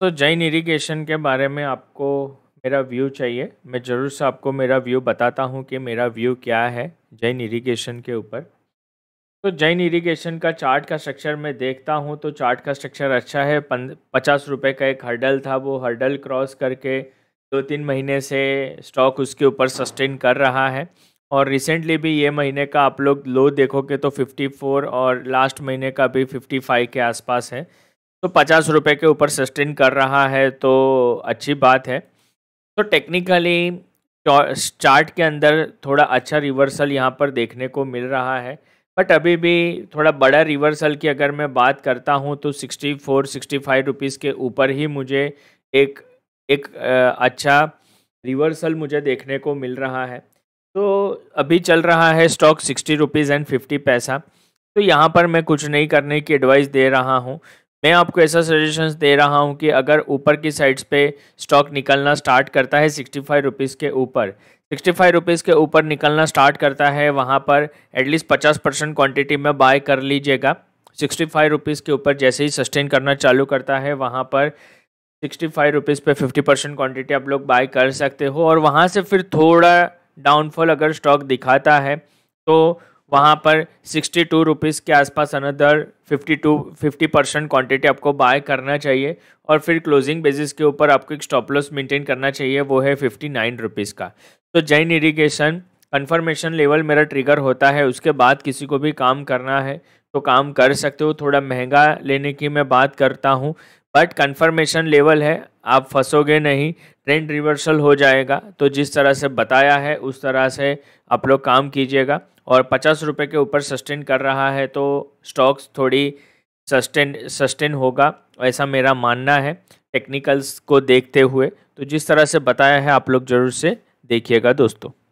तो जैन इरिगेशन के बारे में आपको मेरा व्यू चाहिए मैं ज़रूर से आपको मेरा व्यू बताता हूँ कि मेरा व्यू क्या है जैन इरिगेशन के ऊपर तो जैन इरिगेशन का चार्ट का स्ट्रक्चर मैं देखता हूँ तो चार्ट का स्ट्रक्चर अच्छा है पचास रुपये का एक हर्डल था वो हर्डल क्रॉस करके दो तीन महीने से स्टॉक उसके ऊपर सस्टेन कर रहा है और रिसेंटली भी ये महीने का आप लोग लो देखोगे तो 54 और लास्ट महीने का भी 55 के आसपास है तो पचास रुपये के ऊपर सस्टेन कर रहा है तो अच्छी बात है तो टेक्निकली चार्ट के अंदर थोड़ा अच्छा रिवर्सल यहाँ पर देखने को मिल रहा है बट अभी भी थोड़ा बड़ा रिवर्सल की अगर मैं बात करता हूँ तो 64 65 रुपीस के ऊपर ही मुझे एक एक अच्छा रिवर्सल मुझे देखने को मिल रहा है तो अभी चल रहा है stock sixty rupees and fifty paisa तो यहाँ पर मैं कुछ नहीं करने की एडवाइस दे रहा हूँ मैं आपको ऐसा सजेशन दे रहा हूं कि अगर ऊपर की साइड्स पे स्टॉक निकलना स्टार्ट करता है सिक्सटी फाइव रुपीज़ के ऊपर सिक्सटी फाइव रुपीज़ के ऊपर निकलना स्टार्ट करता है वहां पर एटलीस्ट पचास परसेंट क्वान्टिटी में बाय कर लीजिएगा सिक्सटी फाइव रुपीज़ के ऊपर जैसे ही सस्टेन करना चालू करता है वहाँ पर सिक्सटी फाइव रुपीज़ पर फिफ्टी परसेंट क्वान्टिटी आप लोग बाय कर सकते हो और वहाँ से फिर थोड़ा डाउनफॉल अगर स्टॉक दिखाता है तो वहाँ पर सिक्सटी टू रुपीज़ के आसपास another fifty two fifty percent quantity आपको बाय करना चाहिए और फिर क्लोजिंग बेसिस के ऊपर आपको एक स्टॉप लॉस मेंटेन करना चाहिए वो है फिफ्टी नाइन रुपीज़ का तो जैन इरीगेशन कन्फर्मेशन लेवल मेरा ट्रिगर होता है उसके बाद किसी को भी काम करना है तो काम कर सकते हो थोड़ा महंगा लेने की मैं बात करता हूँ बट कन्फर्मेशन लेवल है आप फंसोगे नहीं ट्रेंड रिवर्सल हो जाएगा तो जिस तरह से बताया है उस तरह से आप लोग काम कीजिएगा और पचास रुपये के ऊपर सस्टेन कर रहा है तो स्टॉक्स थोड़ी सस्टेन सस्टेन होगा ऐसा मेरा मानना है टेक्निकल्स को देखते हुए तो जिस तरह से बताया है आप लोग ज़रूर से देखिएगा दोस्तों